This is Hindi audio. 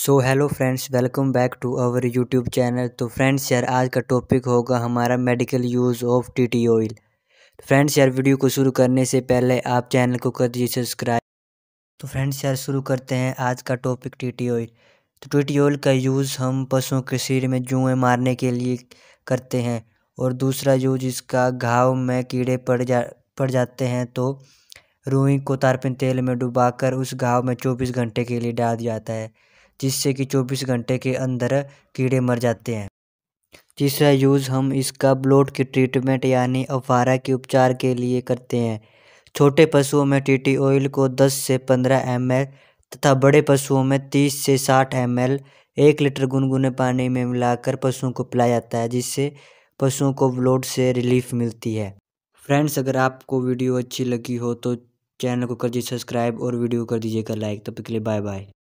so hello friends welcome back to our YouTube channel तो फ्रेंड्स यार आज का टॉपिक होगा हमारा medical use of TT oil friends यार वीडियो को शुरू करने से पहले आप चैनल को कर दीजिए सब्सक्राइब तो फ्रेंड्स यार शुरू करते हैं आज का टॉपिक टीटी ऑयल तो टीटी ऑयल का यूज़ हम पशुओं के सिर में जुएँ मारने के लिए करते हैं और दूसरा यूज इसका घाव में कीड़े पड़ जा पड़ जाते हैं तो रूई को तारपिन तेल में डुबाकर उस घाव में चौबीस घंटे के लिए डाल दिया जाता है जिससे कि चौबीस घंटे के अंदर कीड़े मर जाते हैं तीसरा यूज़ हम इसका ब्लोट के ट्रीटमेंट यानी अफारा के उपचार के लिए करते हैं छोटे पशुओं में टीटी ऑयल को 10 से 15 एम तथा बड़े पशुओं में 30 से 60 एम एल एक लीटर गुनगुने पानी में मिलाकर पशुओं को पिलाया जाता है जिससे पशुओं को ब्लोट से रिलीफ मिलती है फ्रेंड्स अगर आपको वीडियो अच्छी लगी हो तो चैनल को कर दीजिए सब्सक्राइब और वीडियो कर दीजिएगा लाइक तब के लिए बाय बाय